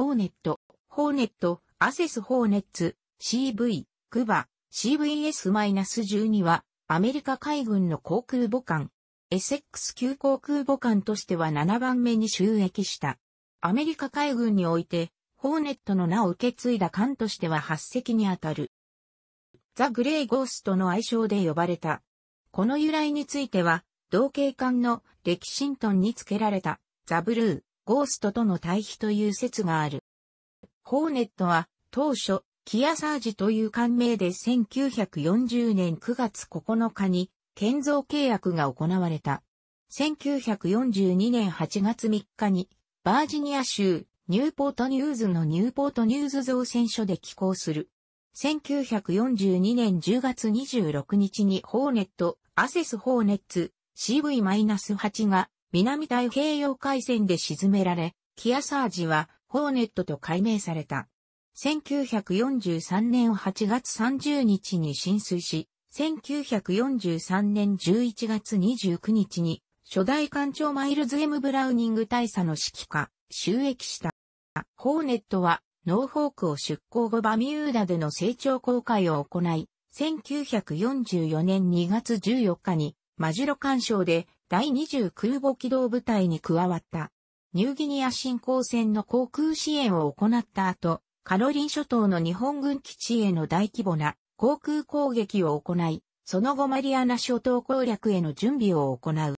ホーネット、ホーネット、アセスホーネッツ、CV、クバ、CVS-12 は、アメリカ海軍の航空母艦、エセックス級航空母艦としては7番目に収益した。アメリカ海軍において、ホーネットの名を受け継いだ艦としては8隻にあたる。ザ・グレイ・ゴーストの愛称で呼ばれた。この由来については、同系艦のレキシントンに付けられたザ・ブルー、ゴーストとの対比という説がある。ホーネットは当初、キアサージという官名で1940年9月9日に建造契約が行われた。1942年8月3日にバージニア州ニューポートニューズのニューポートニューズ造船所で寄港する。1942年10月26日にホーネット、アセスホーネッツ CV-8 が南太平洋海戦で沈められ、キアサージはホーネットと改名された。1943年8月30日に浸水し、1943年11月29日に初代艦長マイルズ・エム・ブラウニング大佐の指揮下、収益した。ホーネットはノーフォークを出港後バミューダでの成長公開を行い、1944年2月14日にマジロ干渉で第20空母機動部隊に加わった。ニューギニア侵攻戦の航空支援を行った後、カロリン諸島の日本軍基地への大規模な航空攻撃を行い、その後マリアナ諸島攻略への準備を行う。6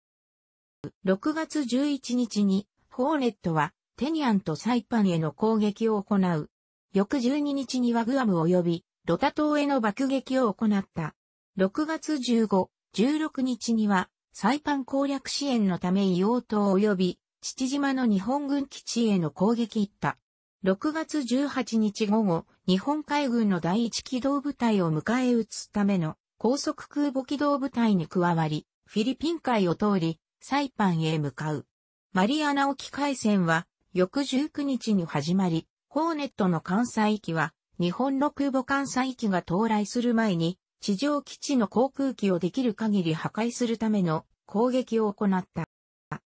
月11日に、ホーネットはテニアンとサイパンへの攻撃を行う。翌12日にはグアム及びロタ島への爆撃を行った。6月15、16日にはサイパン攻略支援のため硫黄島及び父島の日本軍基地への攻撃行った。6月18日午後、日本海軍の第一機動部隊を迎え撃つための高速空母機動部隊に加わり、フィリピン海を通り、サイパンへ向かう。マリアナ沖海戦は、翌19日に始まり、ホーネットの艦載機は、日本の空母艦載機が到来する前に、地上基地の航空機をできる限り破壊するための攻撃を行った。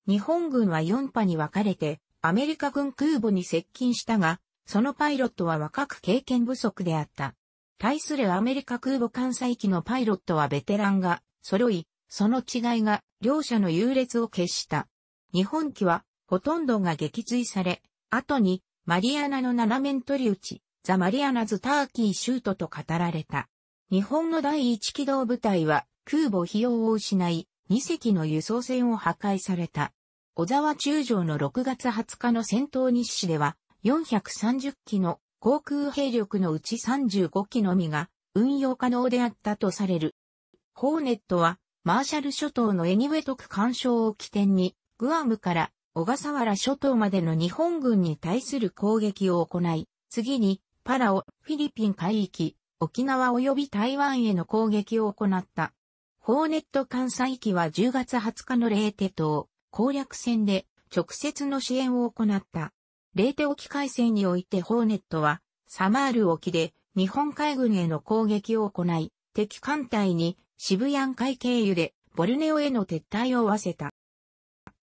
日本軍は4波に分かれて、アメリカ軍空母に接近したが、そのパイロットは若く経験不足であった。対するアメリカ空母艦載機のパイロットはベテランが揃い、その違いが両者の優劣を決した。日本機はほとんどが撃墜され、後にマリアナの斜面取り打ち、ザ・マリアナズ・ターキー・シュートと語られた。日本の第一機動部隊は空母費用を失い、2隻の輸送船を破壊された。小沢中将の6月20日の戦闘日誌では、430機の航空兵力のうち35機のみが運用可能であったとされる。ホーネットは、マーシャル諸島のエニウェトク干渉を起点に、グアムから小笠原諸島までの日本軍に対する攻撃を行い、次に、パラオ、フィリピン海域、沖縄及び台湾への攻撃を行った。ホーネット艦載機は10月20日のレーテ島攻略戦で直接の支援を行った。レーテ沖海戦においてホーネットはサマール沖で日本海軍への攻撃を行い、敵艦隊に渋谷海経由でボルネオへの撤退を合わせた。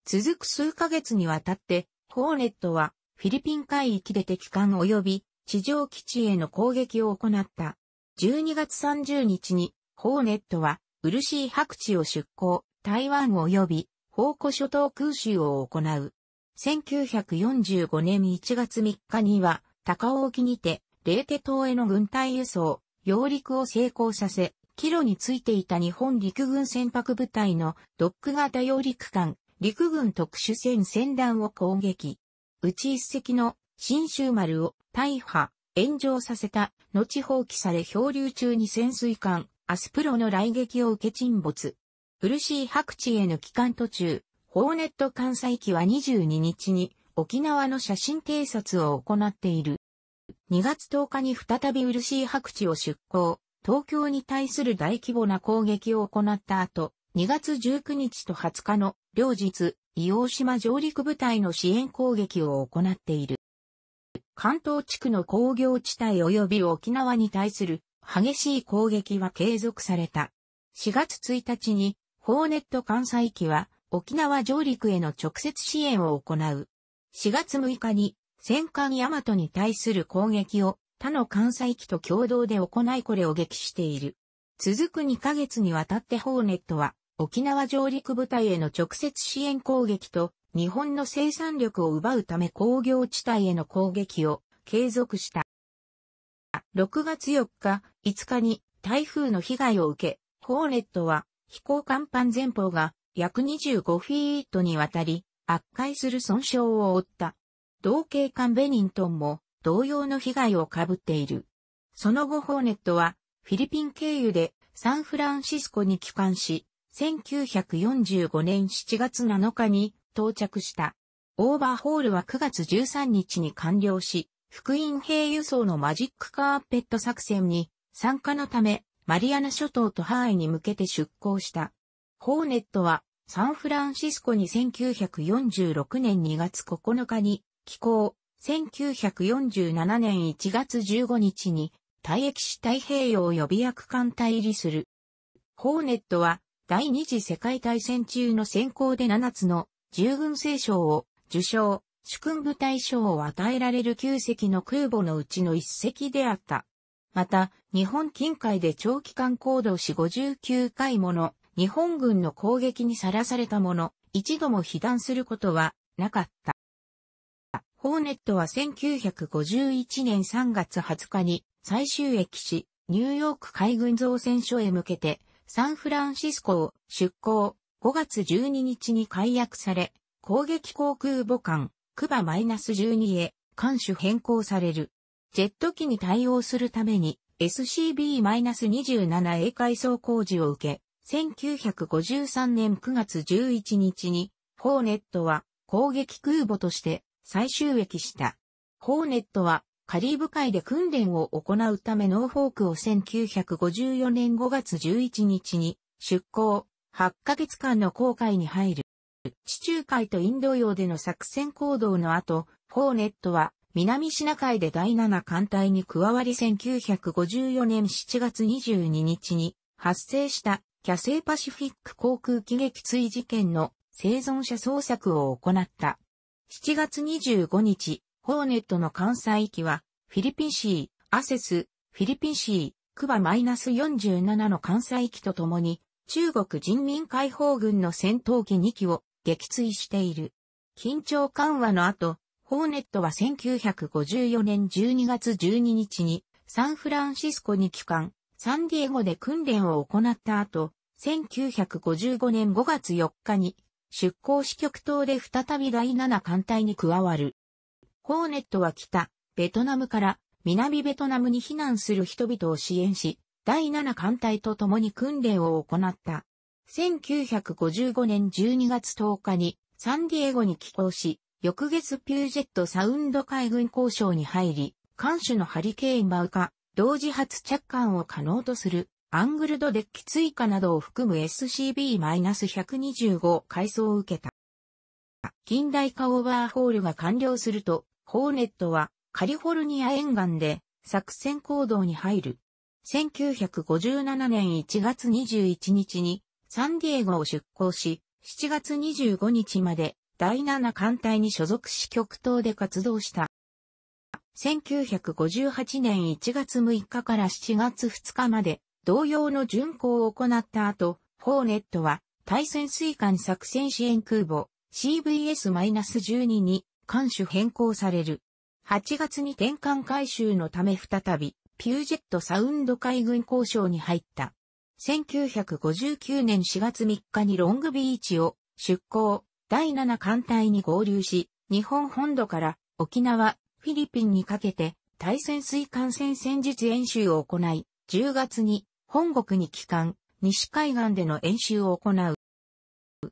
続く数ヶ月にわたって、ホーネットはフィリピン海域で敵艦及び地上基地への攻撃を行った。12月30日に、ホーネットは、漆白地を出港、台湾及び、宝庫諸島空襲を行う。1945年1月3日には、高尾沖にて、レーテ島への軍隊輸送、揚陸を成功させ、帰路についていた日本陸軍船舶部隊のドック型揚陸艦、陸軍特殊船船団を攻撃。うち一隻の新州丸を大破、炎上させた、後放棄され漂流中に潜水艦、アスプロの来撃を受け沈没。ー白地への帰還途中、ホーネット艦載機は22日に沖縄の写真偵察を行っている。2月10日に再びー白地を出港、東京に対する大規模な攻撃を行った後、2月19日と20日の両日、伊王島上陸部隊の支援攻撃を行っている。関東地区の工業地帯及び沖縄に対する激しい攻撃は継続された。4月1日に、ホーネット艦載機は沖縄上陸への直接支援を行う。4月6日に戦艦ヤマトに対する攻撃を他の艦載機と共同で行いこれを撃している。続く2ヶ月にわたってホーネットは沖縄上陸部隊への直接支援攻撃と日本の生産力を奪うため工業地帯への攻撃を継続した。6月4日、5日に台風の被害を受け、ホーレットは飛行甲板前方が約25フィートにわたり圧壊する損傷を負った。同警艦ベニントンも同様の被害を被っている。その後ホーネットはフィリピン経由でサンフランシスコに帰還し、1945年7月7日に到着した。オーバーホールは9月13日に完了し、福音兵輸送のマジックカーペット作戦に参加のため、マリアナ諸島とハワイに向けて出港した。ホーネットはサンフランシスコに1946年2月9日に寄港、1947年1月15日に退役し太平洋予備役艦隊入りする。ホーネットは第二次世界大戦中の先行で7つの従軍聖賞を受賞、主君部隊賞を与えられる9隻の空母のうちの1隻であった。また、日本近海で長期間行動し59回もの日本軍の攻撃にさらされたもの、一度も被弾することはなかった。ホーネットは1951年3月20日に最終駅し、ニューヨーク海軍造船所へ向けてサンフランシスコを出港、5月12日に解約され、攻撃航空母艦、クバ -12 へ、艦種変更される。ジェット機に対応するために、SCB-27A 改装工事を受け、1953年9月11日に、ホーネットは攻撃空母として再収益した。ホーネットはカリーブ海で訓練を行うためノーフォークを1954年5月11日に出港、8ヶ月間の航海に入る。地中海とインド洋での作戦行動の後、ホーネットは南シナ海で第7艦隊に加わり1954年7月22日に発生したキャセイパシフィック航空機撃墜事件の生存者捜索を行った。7月25日、ホーネットの関西域はフィリピンシー、アセス、フィリピンシー、クバマイナス -47 の関西域とともに中国人民解放軍の戦闘機2機を撃墜している。緊張緩和の後、ホーネットは1954年12月12日にサンフランシスコに帰還、サンディエゴで訓練を行った後、1955年5月4日に出港支局等で再び第7艦隊に加わる。ホーネットは北、ベトナムから南ベトナムに避難する人々を支援し、第7艦隊と共に訓練を行った。1955年12月10日にサンディエゴに寄港し、翌月ピュージェットサウンド海軍交渉に入り、艦首のハリケーンマウカ、同時発着艦を可能とするアングルドデッキ追加などを含む SCB-125 改装を受けた。近代化オーバーホールが完了すると、ホーネットはカリフォルニア沿岸で作戦行動に入る。1957年1月21日にサンディエゴを出港し、7月25日まで第7艦隊に所属し極東で活動した。1958年1月6日から7月2日まで同様の巡航を行った後、ホーネットは対潜水艦作戦支援空母 CVS-12 に艦種変更される。8月に転換回収のため再びピュージェットサウンド海軍交渉に入った。1959年4月3日にロングビーチを出港、第7艦隊に合流し、日本本土から沖縄、フィリピンにかけて対潜水艦戦戦術演習を行い、10月に本国に帰還、西海岸での演習を行う。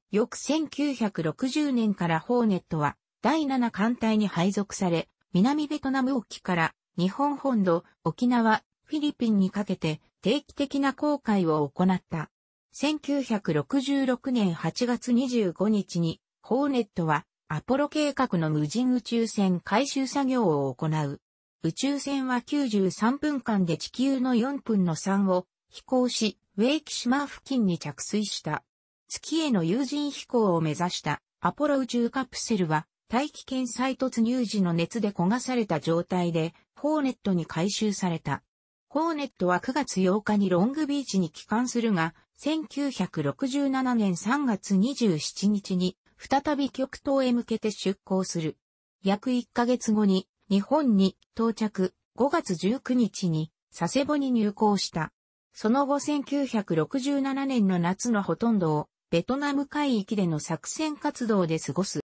翌1960年からホーネットは第7艦隊に配属され、南ベトナム沖から日本本土、沖縄、フィリピンにかけて定期的な航海を行った。1966年8月25日に、ホーネットはアポロ計画の無人宇宙船回収作業を行う。宇宙船は93分間で地球の4分の3を飛行し、ウェイキ島付近に着水した。月への有人飛行を目指したアポロ宇宙カプセルは大気圏再突入時の熱で焦がされた状態で、ホーネットに回収された。ホーネットは9月8日にロングビーチに帰還するが、1967年3月27日に、再び極東へ向けて出港する。約1ヶ月後に、日本に到着、5月19日に、佐世保に入港した。その後1967年の夏のほとんどを、ベトナム海域での作戦活動で過ごす。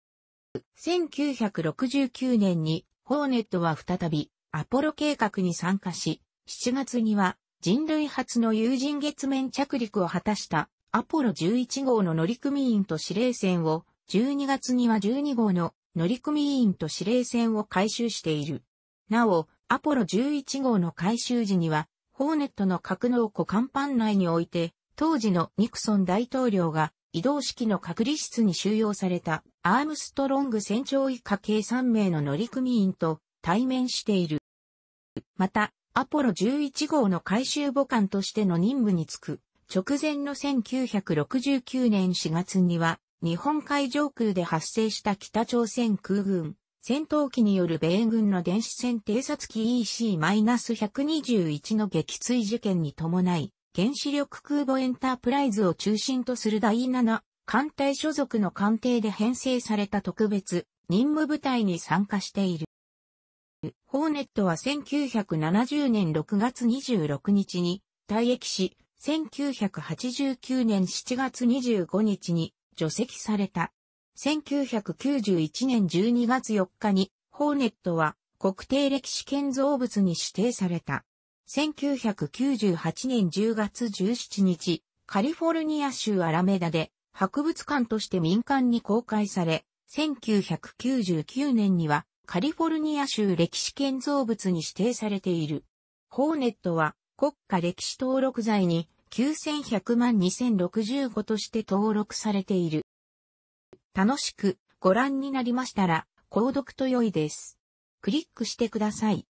1969年にホーネットは再びアポロ計画に参加し、7月には人類初の有人月面着陸を果たしたアポロ11号の乗組員と司令船を、12月には12号の乗組員と司令船を回収している。なお、アポロ11号の回収時には、ホーネットの格納庫甲板内において、当時のニクソン大統領が移動式の隔離室に収容されたアームストロング船長以下計3名の乗組員と対面している。また、アポロ11号の回収母艦としての任務に就く直前の1969年4月には、日本海上空で発生した北朝鮮空軍、戦闘機による米軍の電子戦偵察機 EC-121 の撃墜事件に伴い、原子力空母エンタープライズを中心とする第7艦隊所属の艦艇で編成された特別任務部隊に参加している。ホーネットは1970年6月26日に退役し、1989年7月25日に除籍された。1991年12月4日に、ホーネットは国定歴史建造物に指定された。1998年10月17日、カリフォルニア州アラメダで博物館として民間に公開され、1999年にはカリフォルニア州歴史建造物に指定されている。ホーネットは国家歴史登録財に9100万2065として登録されている。楽しくご覧になりましたら、購読と良いです。クリックしてください。